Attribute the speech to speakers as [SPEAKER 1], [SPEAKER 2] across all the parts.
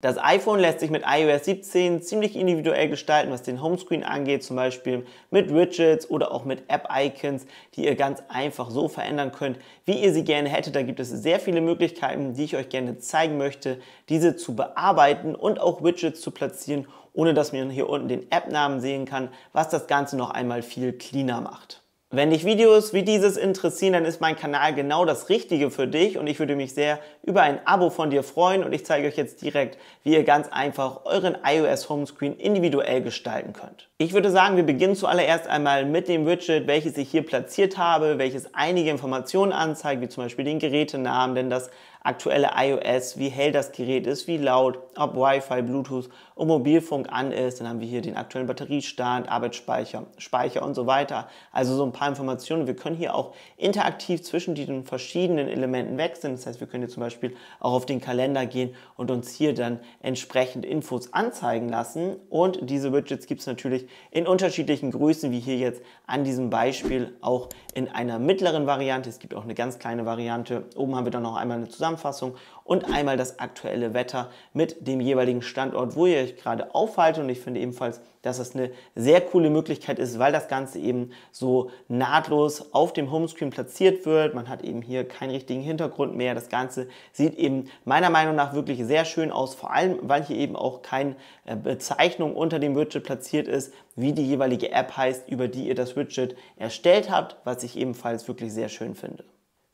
[SPEAKER 1] Das iPhone lässt sich mit iOS 17 ziemlich individuell gestalten, was den Homescreen angeht, zum Beispiel mit Widgets oder auch mit App-Icons, die ihr ganz einfach so verändern könnt, wie ihr sie gerne hättet. Da gibt es sehr viele Möglichkeiten, die ich euch gerne zeigen möchte, diese zu bearbeiten und auch Widgets zu platzieren, ohne dass man hier unten den App-Namen sehen kann, was das Ganze noch einmal viel cleaner macht. Wenn dich Videos wie dieses interessieren, dann ist mein Kanal genau das Richtige für dich und ich würde mich sehr über ein Abo von dir freuen und ich zeige euch jetzt direkt, wie ihr ganz einfach euren iOS Homescreen individuell gestalten könnt. Ich würde sagen, wir beginnen zuallererst einmal mit dem Widget, welches ich hier platziert habe, welches einige Informationen anzeigt, wie zum Beispiel den Gerätenamen, denn das aktuelle iOS, wie hell das Gerät ist, wie laut, ob Wi-Fi, Bluetooth und Mobilfunk an ist. Dann haben wir hier den aktuellen Batteriestand, Arbeitsspeicher, Speicher und so weiter. Also so ein paar Informationen. Wir können hier auch interaktiv zwischen diesen verschiedenen Elementen wechseln. Das heißt, wir können hier zum Beispiel auch auf den Kalender gehen und uns hier dann entsprechend Infos anzeigen lassen. Und diese Widgets gibt es natürlich in unterschiedlichen Größen, wie hier jetzt an diesem Beispiel auch in einer mittleren Variante. Es gibt auch eine ganz kleine Variante. Oben haben wir dann noch einmal eine Zusammenfassung Zusammenfassung und einmal das aktuelle Wetter mit dem jeweiligen Standort, wo ihr euch gerade aufhaltet. Und ich finde ebenfalls, dass das eine sehr coole Möglichkeit ist, weil das Ganze eben so nahtlos auf dem Homescreen platziert wird. Man hat eben hier keinen richtigen Hintergrund mehr. Das Ganze sieht eben meiner Meinung nach wirklich sehr schön aus, vor allem weil hier eben auch keine äh, Bezeichnung unter dem Widget platziert ist, wie die jeweilige App heißt, über die ihr das Widget erstellt habt, was ich ebenfalls wirklich sehr schön finde.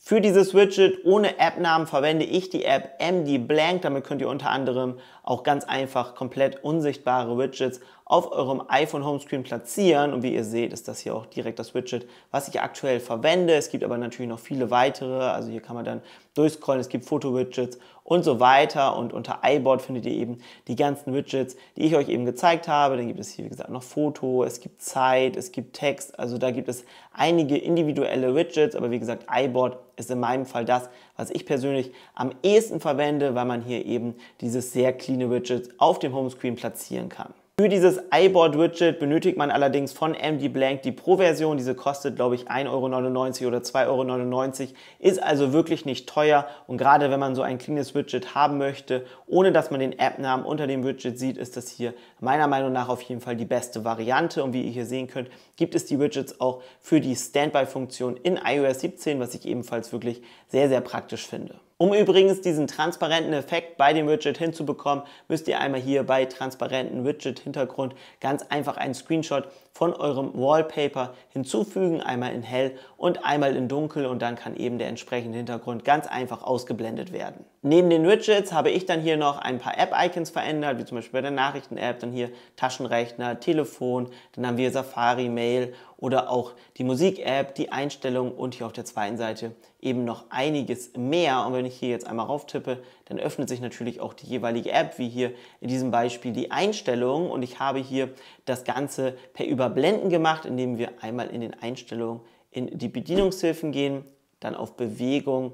[SPEAKER 1] Für dieses Widget ohne App-Namen verwende ich die App MD Blank. Damit könnt ihr unter anderem auch ganz einfach komplett unsichtbare Widgets auf eurem iPhone Homescreen platzieren. Und wie ihr seht, ist das hier auch direkt das Widget, was ich aktuell verwende. Es gibt aber natürlich noch viele weitere. Also hier kann man dann durchscrollen. Es gibt Foto-Widgets und so weiter. Und unter iBoard findet ihr eben die ganzen Widgets, die ich euch eben gezeigt habe. Dann gibt es hier, wie gesagt, noch Foto, es gibt Zeit, es gibt Text. Also da gibt es einige individuelle Widgets. Aber wie gesagt, iBoard ist in meinem Fall das, was ich persönlich am ehesten verwende, weil man hier eben dieses sehr cleane Widget auf dem Homescreen platzieren kann. Für dieses iBoard-Widget benötigt man allerdings von MD Blank die Pro-Version. Diese kostet, glaube ich, 1,99 Euro oder 2,99 Euro. Ist also wirklich nicht teuer. Und gerade wenn man so ein cleanes Widget haben möchte, ohne dass man den App-Namen unter dem Widget sieht, ist das hier meiner Meinung nach auf jeden Fall die beste Variante. Und wie ihr hier sehen könnt, gibt es die Widgets auch für die Standby-Funktion in iOS 17, was ich ebenfalls wirklich sehr, sehr praktisch finde. Um übrigens diesen transparenten Effekt bei dem Widget hinzubekommen, müsst ihr einmal hier bei transparenten Widget Hintergrund ganz einfach einen Screenshot von eurem Wallpaper hinzufügen, einmal in hell und einmal in dunkel und dann kann eben der entsprechende Hintergrund ganz einfach ausgeblendet werden. Neben den Widgets habe ich dann hier noch ein paar App-Icons verändert, wie zum Beispiel bei der Nachrichten-App, dann hier Taschenrechner, Telefon, dann haben wir Safari, Mail oder auch die Musik-App, die Einstellungen und hier auf der zweiten Seite eben noch einiges mehr. Und wenn ich hier jetzt einmal rauf tippe, dann öffnet sich natürlich auch die jeweilige App, wie hier in diesem Beispiel die Einstellungen. Und ich habe hier das Ganze per Überblenden gemacht, indem wir einmal in den Einstellungen in die Bedienungshilfen gehen, dann auf Bewegung,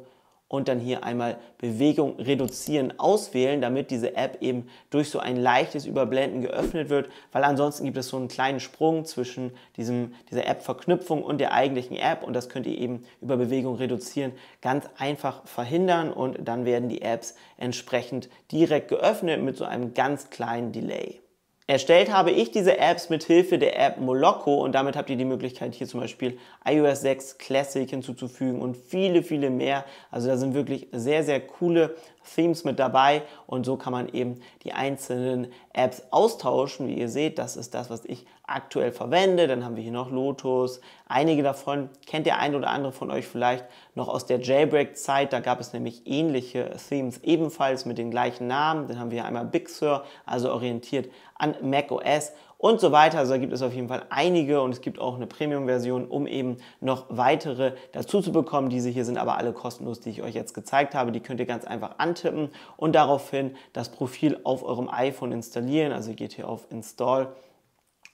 [SPEAKER 1] und dann hier einmal Bewegung reduzieren auswählen, damit diese App eben durch so ein leichtes Überblenden geöffnet wird, weil ansonsten gibt es so einen kleinen Sprung zwischen diesem, dieser App-Verknüpfung und der eigentlichen App und das könnt ihr eben über Bewegung reduzieren ganz einfach verhindern und dann werden die Apps entsprechend direkt geöffnet mit so einem ganz kleinen Delay. Erstellt habe ich diese Apps mit Hilfe der App Moloko und damit habt ihr die Möglichkeit, hier zum Beispiel iOS 6 Classic hinzuzufügen und viele, viele mehr. Also da sind wirklich sehr, sehr coole Themes mit dabei und so kann man eben die einzelnen Apps austauschen. Wie ihr seht, das ist das, was ich aktuell verwende. Dann haben wir hier noch Lotus. Einige davon kennt der ein oder andere von euch vielleicht noch aus der Jailbreak-Zeit. Da gab es nämlich ähnliche Themes ebenfalls mit den gleichen Namen. Dann haben wir einmal Big Sur, also orientiert an macOS und so weiter. Also da gibt es auf jeden Fall einige und es gibt auch eine Premium-Version, um eben noch weitere dazu zu bekommen. Diese hier sind aber alle kostenlos, die ich euch jetzt gezeigt habe. Die könnt ihr ganz einfach antippen und daraufhin das Profil auf eurem iPhone installieren. Also geht hier auf Install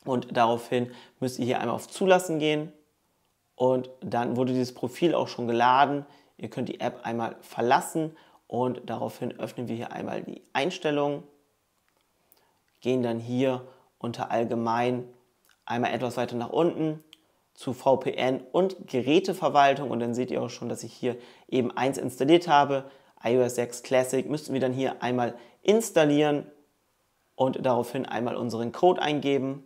[SPEAKER 1] und daraufhin müsst ihr hier einmal auf Zulassen gehen und dann wurde dieses Profil auch schon geladen. Ihr könnt die App einmal verlassen und daraufhin öffnen wir hier einmal die Einstellungen, gehen dann hier unter Allgemein einmal etwas weiter nach unten zu VPN und Geräteverwaltung und dann seht ihr auch schon, dass ich hier eben eins installiert habe, iOS 6 Classic, müssten wir dann hier einmal installieren und daraufhin einmal unseren Code eingeben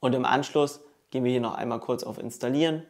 [SPEAKER 1] und im Anschluss gehen wir hier noch einmal kurz auf Installieren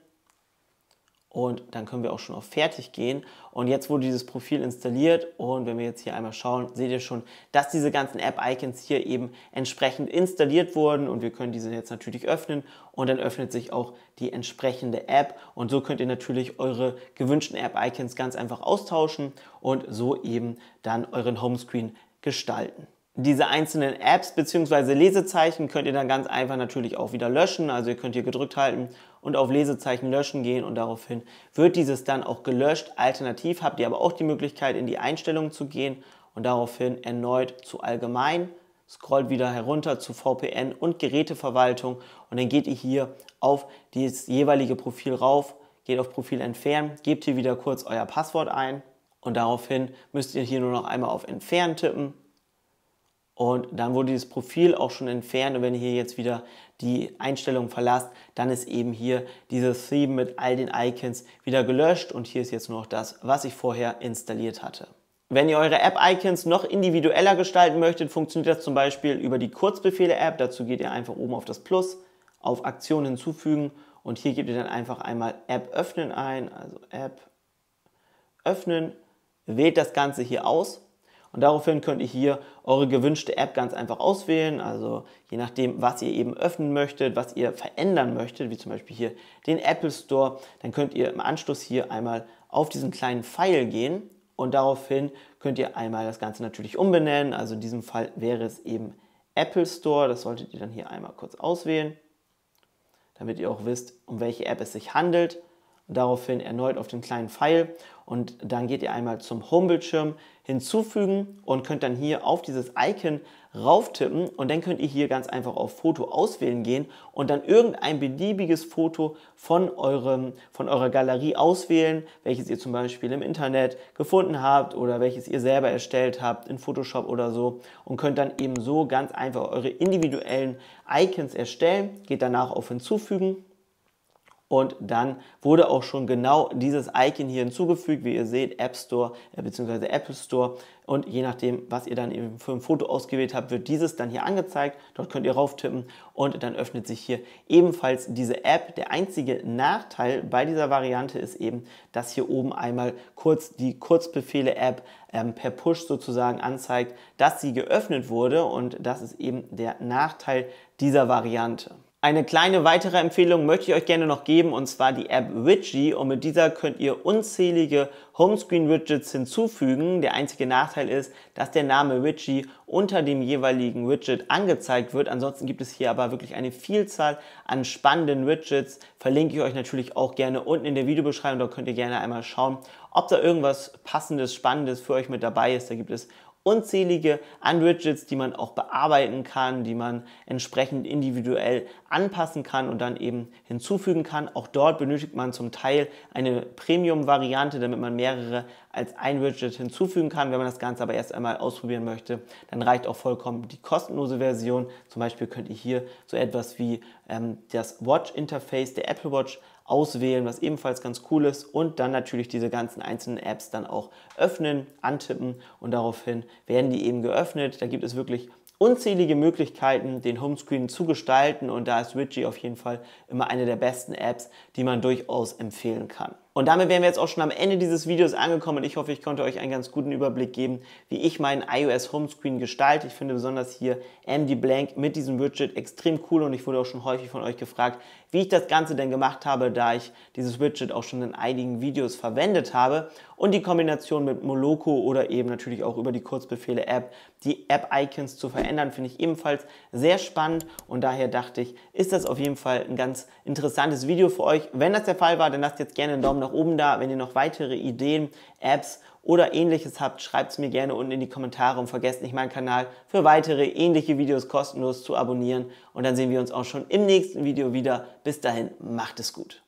[SPEAKER 1] und dann können wir auch schon auf Fertig gehen. Und jetzt wurde dieses Profil installiert und wenn wir jetzt hier einmal schauen, seht ihr schon, dass diese ganzen App-Icons hier eben entsprechend installiert wurden und wir können diese jetzt natürlich öffnen und dann öffnet sich auch die entsprechende App und so könnt ihr natürlich eure gewünschten App-Icons ganz einfach austauschen und so eben dann euren Homescreen gestalten diese einzelnen Apps bzw. Lesezeichen könnt ihr dann ganz einfach natürlich auch wieder löschen. Also ihr könnt hier gedrückt halten und auf Lesezeichen löschen gehen und daraufhin wird dieses dann auch gelöscht. Alternativ habt ihr aber auch die Möglichkeit in die Einstellungen zu gehen und daraufhin erneut zu allgemein. Scrollt wieder herunter zu VPN und Geräteverwaltung und dann geht ihr hier auf das jeweilige Profil rauf, geht auf Profil entfernen, gebt hier wieder kurz euer Passwort ein und daraufhin müsst ihr hier nur noch einmal auf entfernen tippen und dann wurde dieses Profil auch schon entfernt. Und wenn ihr hier jetzt wieder die Einstellungen verlasst, dann ist eben hier dieses Theme mit all den Icons wieder gelöscht. Und hier ist jetzt nur noch das, was ich vorher installiert hatte. Wenn ihr eure App-Icons noch individueller gestalten möchtet, funktioniert das zum Beispiel über die Kurzbefehle-App. Dazu geht ihr einfach oben auf das Plus, auf Aktion hinzufügen und hier gebt ihr dann einfach einmal App öffnen ein, also App öffnen, wählt das Ganze hier aus und daraufhin könnt ihr hier eure gewünschte App ganz einfach auswählen. Also je nachdem, was ihr eben öffnen möchtet, was ihr verändern möchtet, wie zum Beispiel hier den Apple Store, dann könnt ihr im Anschluss hier einmal auf diesen kleinen Pfeil gehen und daraufhin könnt ihr einmal das Ganze natürlich umbenennen. Also in diesem Fall wäre es eben Apple Store. Das solltet ihr dann hier einmal kurz auswählen, damit ihr auch wisst, um welche App es sich handelt daraufhin erneut auf den kleinen Pfeil und dann geht ihr einmal zum Homebildschirm hinzufügen und könnt dann hier auf dieses Icon rauftippen und dann könnt ihr hier ganz einfach auf Foto auswählen gehen und dann irgendein beliebiges Foto von, eurem, von eurer Galerie auswählen, welches ihr zum Beispiel im Internet gefunden habt oder welches ihr selber erstellt habt in Photoshop oder so und könnt dann eben so ganz einfach eure individuellen Icons erstellen, geht danach auf Hinzufügen und dann wurde auch schon genau dieses Icon hier hinzugefügt, wie ihr seht, App Store äh, bzw. Apple Store und je nachdem, was ihr dann eben für ein Foto ausgewählt habt, wird dieses dann hier angezeigt. Dort könnt ihr rauf tippen und dann öffnet sich hier ebenfalls diese App. Der einzige Nachteil bei dieser Variante ist eben, dass hier oben einmal kurz die Kurzbefehle-App ähm, per Push sozusagen anzeigt, dass sie geöffnet wurde und das ist eben der Nachteil dieser Variante. Eine kleine weitere Empfehlung möchte ich euch gerne noch geben und zwar die App Widgie und mit dieser könnt ihr unzählige Homescreen-Widgets hinzufügen. Der einzige Nachteil ist, dass der Name Widgie unter dem jeweiligen Widget angezeigt wird. Ansonsten gibt es hier aber wirklich eine Vielzahl an spannenden Widgets. Verlinke ich euch natürlich auch gerne unten in der Videobeschreibung, da könnt ihr gerne einmal schauen, ob da irgendwas passendes, spannendes für euch mit dabei ist. Da gibt es unzählige Unwidgets, die man auch bearbeiten kann, die man entsprechend individuell anpassen kann und dann eben hinzufügen kann. Auch dort benötigt man zum Teil eine Premium-Variante, damit man mehrere als ein Widget hinzufügen kann. Wenn man das Ganze aber erst einmal ausprobieren möchte, dann reicht auch vollkommen die kostenlose Version. Zum Beispiel könnt ihr hier so etwas wie ähm, das Watch-Interface der Apple Watch auswählen, was ebenfalls ganz cool ist. Und dann natürlich diese ganzen einzelnen Apps dann auch öffnen, antippen und daraufhin werden die eben geöffnet. Da gibt es wirklich unzählige Möglichkeiten, den Homescreen zu gestalten und da ist Ritchie auf jeden Fall immer eine der besten Apps, die man durchaus empfehlen kann. Und damit wären wir jetzt auch schon am Ende dieses Videos angekommen und ich hoffe, ich konnte euch einen ganz guten Überblick geben, wie ich meinen iOS Homescreen gestalte. Ich finde besonders hier MD Blank mit diesem Widget extrem cool und ich wurde auch schon häufig von euch gefragt, wie ich das Ganze denn gemacht habe, da ich dieses Widget auch schon in einigen Videos verwendet habe und die Kombination mit Moloko oder eben natürlich auch über die Kurzbefehle App, die App-Icons zu verändern, finde ich ebenfalls sehr spannend und daher dachte ich, ist das auf jeden Fall ein ganz interessantes Video für euch. Wenn das der Fall war, dann lasst jetzt gerne einen Daumen nach oben da, wenn ihr noch weitere Ideen, Apps oder ähnliches habt, schreibt es mir gerne unten in die Kommentare und vergesst nicht meinen Kanal für weitere ähnliche Videos kostenlos zu abonnieren. Und dann sehen wir uns auch schon im nächsten Video wieder. Bis dahin, macht es gut.